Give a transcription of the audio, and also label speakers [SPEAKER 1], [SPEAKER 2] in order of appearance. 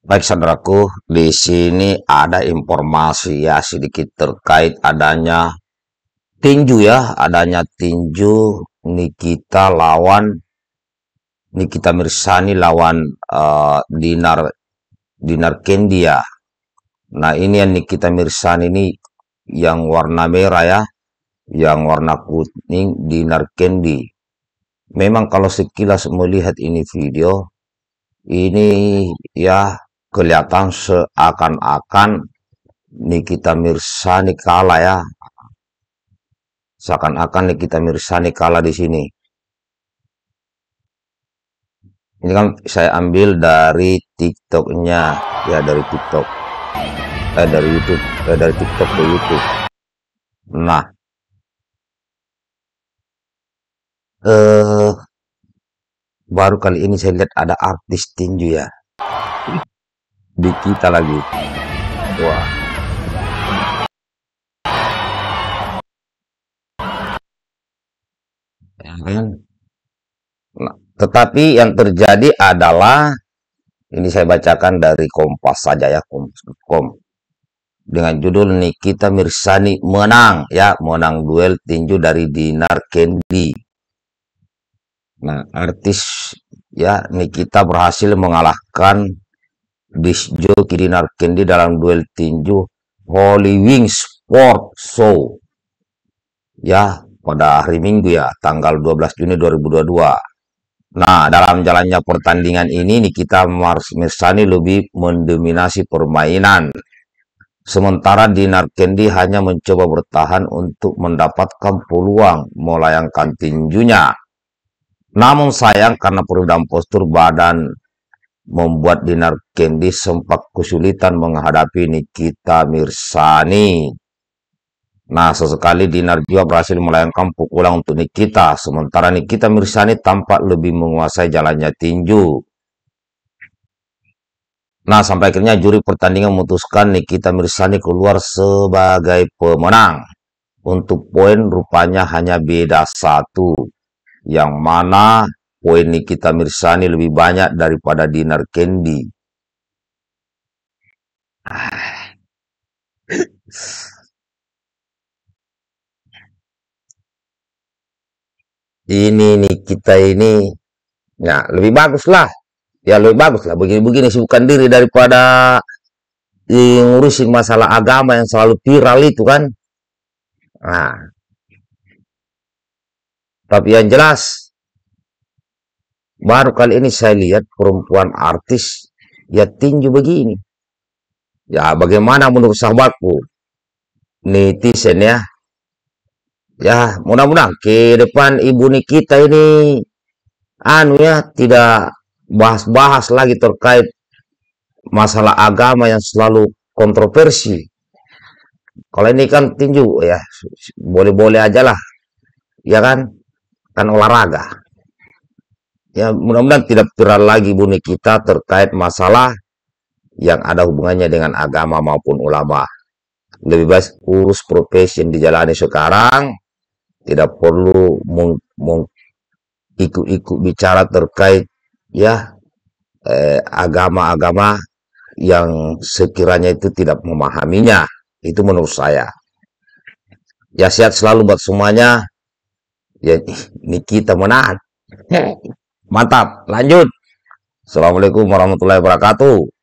[SPEAKER 1] Baik saudaraku, di sini ada informasi ya sedikit terkait adanya tinju ya, adanya tinju Nikita lawan Nikita Mirsani lawan uh, Dinar Dinar Kendia. Ya. Nah ini yang Nikita Mirsani ini yang warna merah ya, yang warna kuning Dinar Kendi. Memang kalau sekilas melihat ini video, ini ya kelihatan seakan-akan Nikita Mirsani kalah ya. Seakan-akan Nikita Mirsani kalah di sini. Ini kan saya ambil dari TikToknya ya dari TikTok. Eh dari YouTube, eh dari TikTok ke YouTube. Nah. Eh baru kali ini saya lihat ada artis tinju ya di kita lagi wah ya kan? nah, tetapi yang terjadi adalah ini saya bacakan dari Kompas saja ya Kompas.com dengan judul Nikita Mirsani menang ya menang duel tinju dari Dinar Kendi. Nah artis ya Nikita berhasil mengalahkan disjoki Narkendi dalam duel tinju Holy Wings Sport Show ya pada hari Minggu ya tanggal 12 Juni 2022 nah dalam jalannya pertandingan ini Nikita Marsmesani lebih mendominasi permainan sementara Dinar Kendi hanya mencoba bertahan untuk mendapatkan peluang melayangkan tinjunya namun sayang karena perbedaan postur badan membuat Dinar Kendi sempat kesulitan menghadapi Nikita Mirsani. Nah, sesekali Dinar juga berhasil melayangkan pukulan untuk Nikita, sementara Nikita Mirsani tampak lebih menguasai jalannya tinju. Nah, sampai akhirnya juri pertandingan memutuskan Nikita Mirsani keluar sebagai pemenang. Untuk poin rupanya hanya beda satu, yang mana Poin kita Mirsani lebih banyak daripada Dinar Kendi. Ini ini kita ini ya lebih bagus lah ya lebih bagus lah begini-begini sih bukan diri daripada ngurusin masalah agama yang selalu viral itu kan nah tapi yang jelas Baru kali ini saya lihat perempuan artis ya tinju begini. Ya bagaimana menurut sahabatku netizen ya. Ya mudah-mudahan ke depan ibu Nikita ini anu ya tidak bahas-bahas lagi terkait masalah agama yang selalu kontroversi. Kalau ini kan tinju ya boleh-boleh aja lah. Ya kan? Kan olahraga. Ya, mudah-mudahan tidak viral lagi bunyi kita terkait masalah yang ada hubungannya dengan agama maupun ulama. Lebih baik urus profesi yang dijalani sekarang, tidak perlu ikut-ikut bicara terkait ya eh, agama-agama eh, yang sekiranya itu tidak memahaminya. Itu menurut saya. Ya sehat selalu buat semuanya. Ya, ini kita menahan Mantap, lanjut. Assalamualaikum warahmatullahi wabarakatuh.